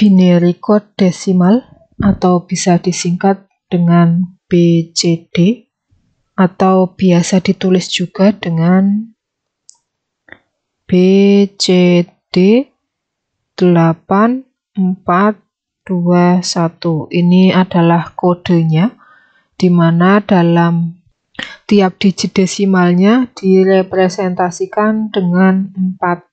binary code desimal atau bisa disingkat dengan BCD atau biasa ditulis juga dengan BCD 8421. Ini adalah kodenya di mana dalam tiap digit desimalnya direpresentasikan dengan 4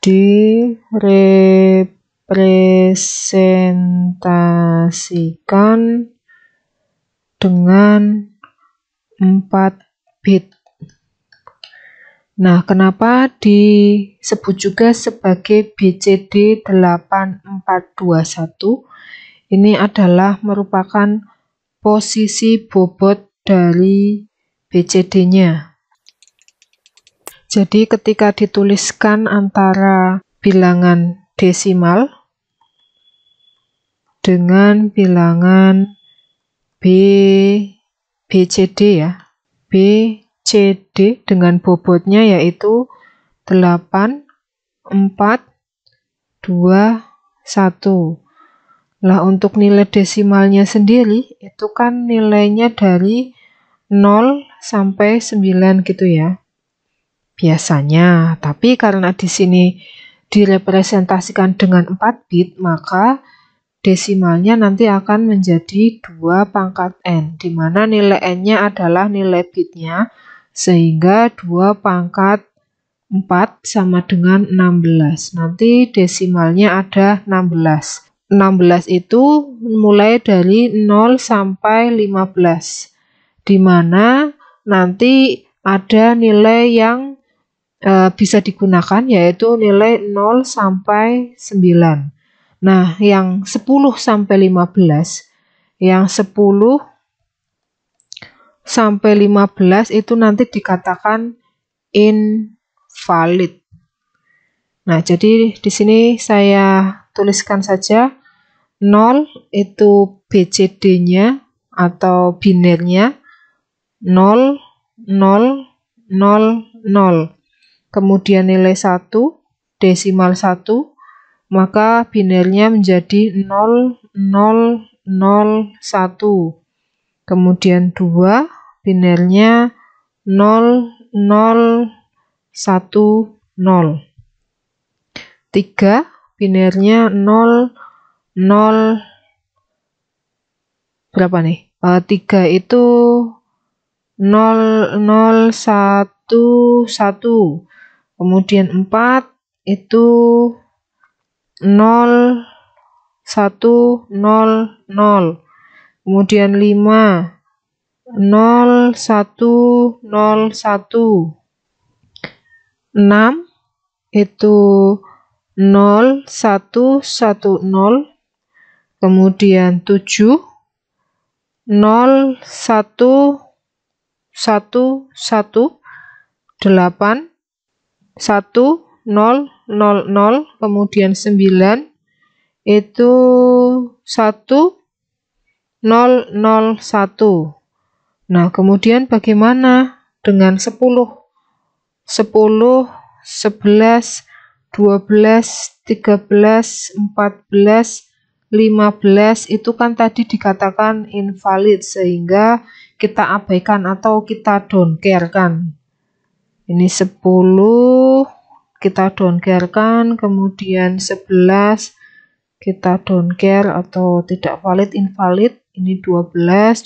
direpresentasikan dengan 4 bit. Nah, kenapa disebut juga sebagai BCD 8421? Ini adalah merupakan posisi bobot dari BCD-nya. Jadi ketika dituliskan antara bilangan desimal dengan bilangan B BCD ya. BCD dengan bobotnya yaitu 8 4 2 1. Nah untuk nilai desimalnya sendiri itu kan nilainya dari 0 sampai 9 gitu ya biasanya. Tapi karena di sini direpresentasikan dengan 4 bit, maka desimalnya nanti akan menjadi 2 pangkat N, di mana nilai N-nya adalah nilai bitnya, sehingga 2 pangkat 4 sama dengan 16. Nanti desimalnya ada 16. 16 itu mulai dari 0 sampai 15, di mana nanti ada nilai yang e, bisa digunakan yaitu nilai 0 sampai 9. Nah, yang 10 sampai 15, yang 10 sampai 15 itu nanti dikatakan invalid. Nah, jadi di sini saya tuliskan saja 0 itu BCD-nya atau binernya 0 0 0 0 kemudian nilai 1, desimal 1, maka binernya menjadi 0, 0, 0, 1. Kemudian 2, binernya 0, 0, 1, 0. 3, binernya 0, 0, berapa nih? E, eh, 3 itu 0, 0, 1, 1. Kemudian 4 itu 0 1 0 0. Kemudian 5 0 1 0 1 6 itu 0 1 1 0 kemudian 7 0 1 1 1 8 1 0 0 0 kemudian 9 itu 1 0, 0, 1. Nah, kemudian bagaimana dengan 10? 10 11 12 13 14 15 itu kan tadi dikatakan invalid sehingga kita abaikan atau kita don't care kan ini 10 kita downgrade kan kemudian 11 kita downgrade atau tidak valid invalid ini 12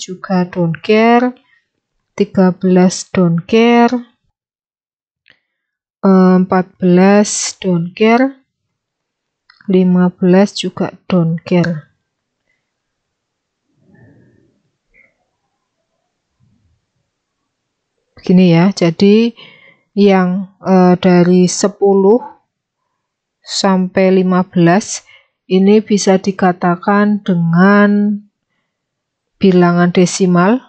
juga downgrade 13 downgrade 14 eh, downgrade 15 juga downgrade begini ya jadi yang e, dari 10 sampai 15 ini bisa dikatakan dengan bilangan desimal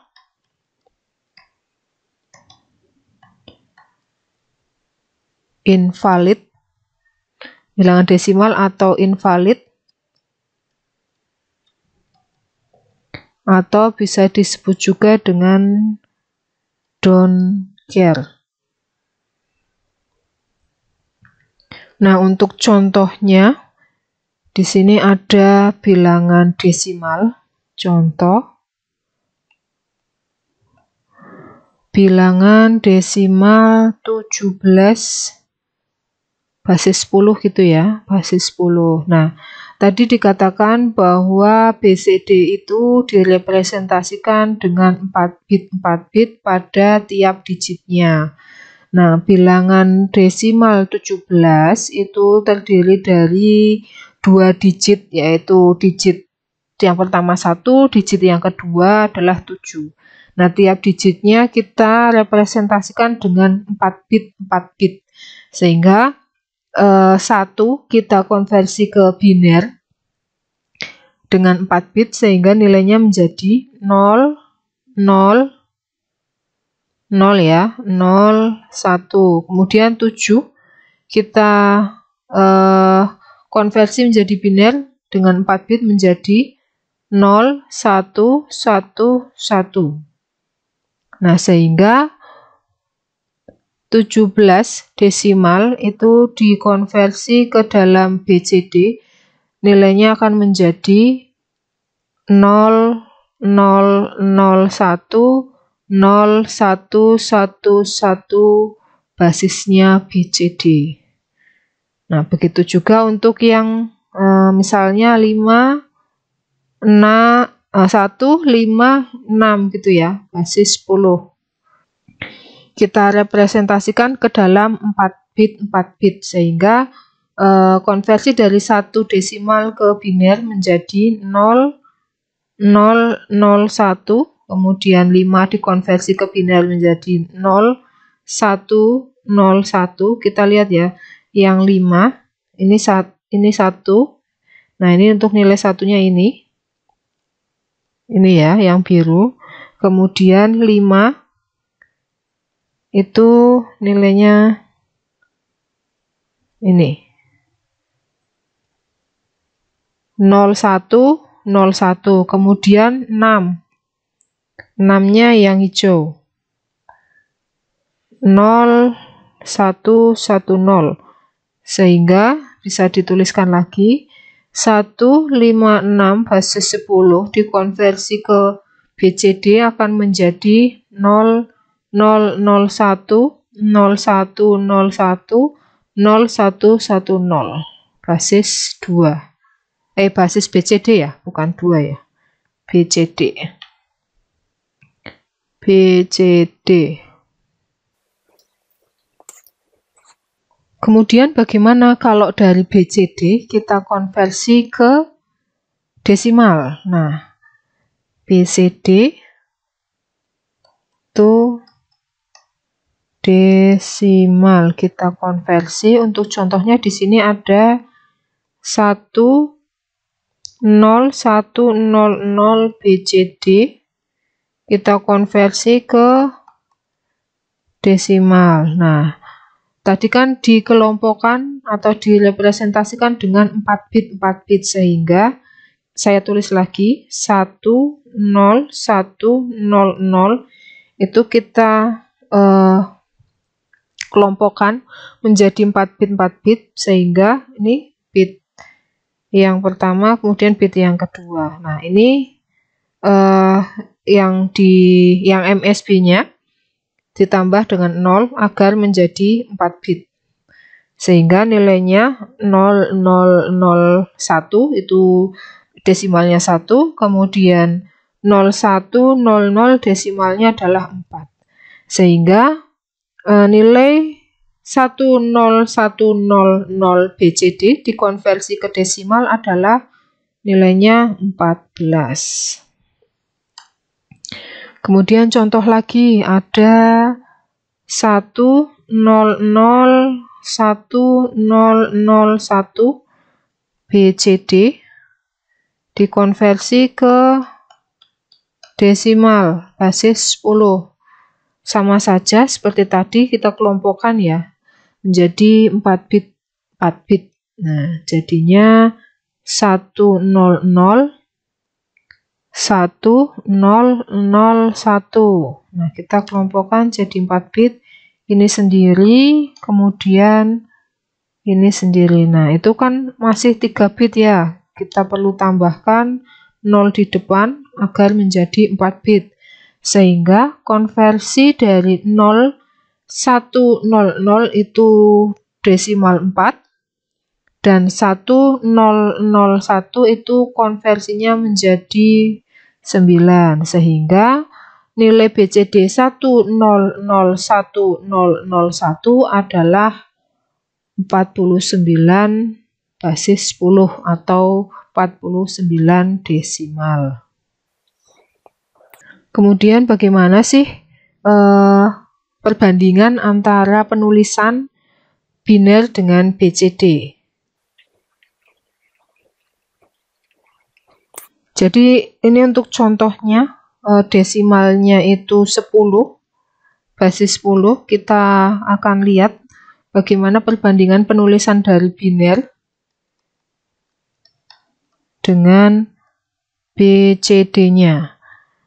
invalid bilangan desimal atau invalid atau bisa disebut juga dengan don't care Nah, untuk contohnya, di sini ada bilangan desimal. Contoh, bilangan desimal 17 basis 10 gitu ya, basis 10. Nah, tadi dikatakan bahwa BCD itu direpresentasikan dengan 4 bit 4 bit pada tiap digitnya. Nah, bilangan desimal 17 itu terdiri dari dua digit, yaitu digit yang pertama satu, digit yang kedua adalah 7. Nah, tiap digitnya kita representasikan dengan 4 bit, 4 bit. Sehingga eh, 1 kita konversi ke biner dengan 4 bit, sehingga nilainya menjadi 0, 0, 0 ya, 0, 1. Kemudian 7 kita eh, konversi menjadi biner dengan 4 bit menjadi 0, 1, 1, 1. Nah, sehingga 17 desimal itu dikonversi ke dalam BCD nilainya akan menjadi 0, 0, 0, 1, 0111 basisnya BCD. Nah, begitu juga untuk yang eh, misalnya 5 6 1 5 6 gitu ya, basis 10. Kita representasikan ke dalam 4 bit 4 bit sehingga eh, konversi dari 1 desimal ke biner menjadi 0001 kemudian 5 dikonversi ke binary menjadi 0, 1, 0, 1. Kita lihat ya, yang 5 ini 1, ini 1. Nah, ini untuk nilai satunya ini. Ini ya, yang biru. Kemudian 5 itu nilainya ini. 01 01 kemudian 6 enamnya yang hijau 0 sehingga bisa dituliskan lagi 156 basis 10 dikonversi ke BCD akan menjadi 1 1 0 basis 2 eh basis BCD ya bukan 2 ya BCD BCD. Kemudian bagaimana kalau dari BCD kita konversi ke desimal? Nah, BCD itu desimal kita konversi. Untuk contohnya di sini ada 1 0 BCD kita konversi ke desimal. Nah, tadi kan dikelompokkan atau direpresentasikan dengan 4 bit 4 bit sehingga saya tulis lagi 10100 itu kita eh, kelompokkan menjadi 4 bit 4 bit sehingga ini bit yang pertama kemudian bit yang kedua. Nah, ini eh yang di yang MSB-nya ditambah dengan 0 agar menjadi 4 bit. Sehingga nilainya 0001 itu desimalnya 1, kemudian 0100 desimalnya adalah 4. Sehingga e, nilai 10100 BCD dikonversi ke desimal adalah nilainya 14. Kemudian contoh lagi ada 1001001 BCD dikonversi ke desimal basis 10. Sama saja seperti tadi kita kelompokkan ya menjadi 4 bit 4 bit. Nah, jadinya 100 1001. Nah, kita kelompokkan jadi 4 bit. Ini sendiri, kemudian ini sendiri. Nah, itu kan masih 3 bit ya. Kita perlu tambahkan 0 di depan agar menjadi 4 bit. Sehingga konversi dari 0 1 0 0 itu desimal 4 dan 1 0 0 1 itu konversinya menjadi 9. Sehingga nilai BCD 1001001 adalah 49 basis 10 atau 49 desimal. Kemudian bagaimana sih eh, perbandingan antara penulisan biner dengan BCD? Jadi ini untuk contohnya eh, desimalnya itu 10 basis 10 kita akan lihat bagaimana perbandingan penulisan dari biner dengan BCD-nya.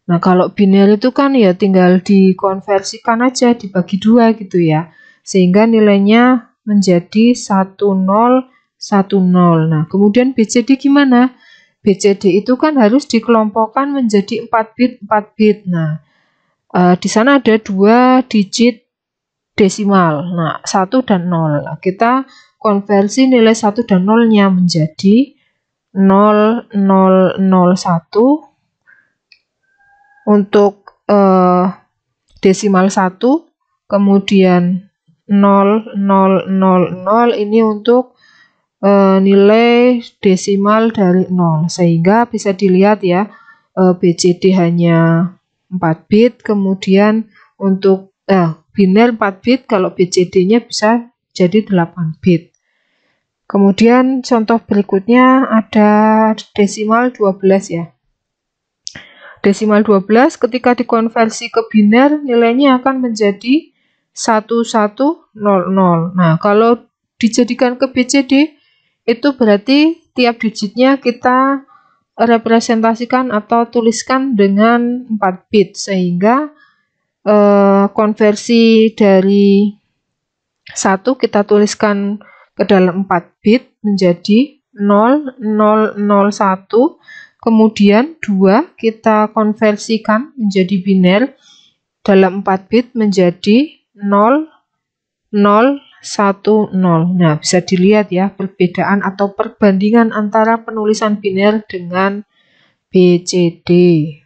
Nah, kalau biner itu kan ya tinggal dikonversikan aja dibagi dua gitu ya. Sehingga nilainya menjadi 1010. Nah, kemudian BCD gimana? BCD itu kan harus dikelompokkan menjadi 4 bit 4 bit. Nah, uh, di sana ada dua digit desimal. Nah, 1 dan 0. Nah, kita konversi nilai 1 dan 0-nya menjadi 0001 untuk uh, desimal 1, kemudian 0000 ini untuk e, nilai desimal dari 0 sehingga bisa dilihat ya e, eh, BCD hanya 4 bit kemudian untuk eh, biner 4 bit kalau BCD-nya bisa jadi 8 bit kemudian contoh berikutnya ada desimal 12 ya desimal 12 ketika dikonversi ke biner nilainya akan menjadi 1100. Nah, kalau dijadikan ke BCD itu berarti tiap digitnya kita representasikan atau tuliskan dengan 4 bit sehingga eh, konversi dari satu kita tuliskan ke dalam 4 bit menjadi 0, 0, 0, 1 kemudian 2 kita konversikan menjadi biner dalam 4 bit menjadi 0, 0, satu nol. Nah, bisa dilihat ya perbedaan atau perbandingan antara penulisan biner dengan BCD.